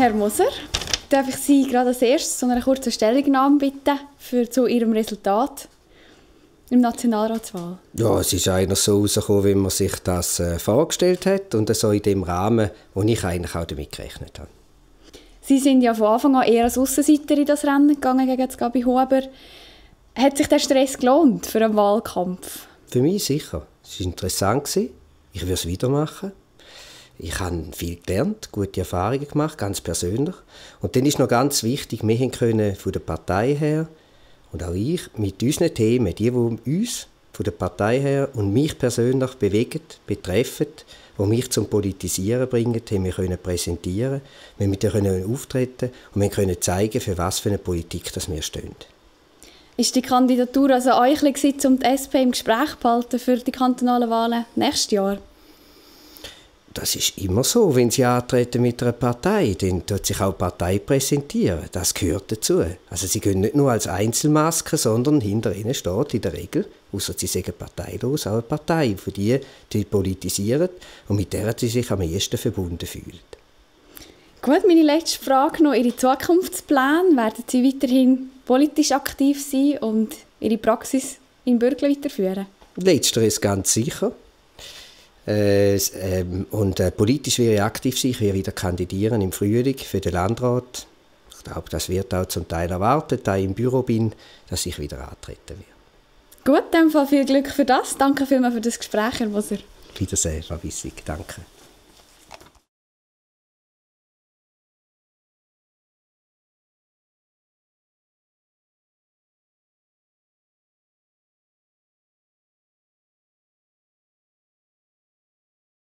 Herr Moser, darf ich Sie gerade als erstes zu einer kurzen Stellungnahme bitten für, zu Ihrem Resultat im Nationalratswahl? Ja, es ist eigentlich so herausgekommen, wie man sich das äh, vorgestellt hat und so in dem Rahmen, wo ich eigentlich auch damit gerechnet habe. Sie sind ja von Anfang an eher als Aussenseiter in das Rennen gegangen gegen das Gabi Huber. Hat sich der Stress gelohnt für einen Wahlkampf? Für mich sicher. Es war interessant. Ich würde es wieder machen ich habe viel gelernt, gute Erfahrungen gemacht, ganz persönlich. Und dann ist noch ganz wichtig, wir können von der Partei her und auch ich mit unseren Themen, die, die uns von der Partei her und mich persönlich bewegen, betreffen, die mich zum Politisieren bringen, haben wir können präsentieren, wir mit können auftreten und wir können zeigen, für was für eine Politik das wir stehen. Ist die Kandidatur also euch, um die SP im Gespräch zu behalten für die kantonalen Wahlen nächstes Jahr? das ist immer so, wenn sie antreten mit einer Partei, dann tut sich auch die Partei präsentieren. Das gehört dazu. Also sie gehen nicht nur als Einzelmaske, sondern hinter ihnen steht in der Regel, außer sie sagen parteilos, auch eine Partei, für die die politisieren und mit der sie sich am ehesten verbunden fühlen. Gut, meine letzte Frage noch. Ihre Zukunftsplan. werden Sie weiterhin politisch aktiv sein und Ihre Praxis in Bürglen weiterführen? Letzteres ganz sicher. Äh, äh, und äh, politisch werde ich aktiv sein, ich werde wieder kandidieren im Frühling für den Landrat. Ich glaube, das wird auch zum Teil erwartet, da ich im Büro bin, dass ich wieder antreten werde. Gut, in dem Fall viel Glück für das. Danke vielmals für das Gespräch, Herr Moser. Wiedersehen, Frau Wissig. Danke.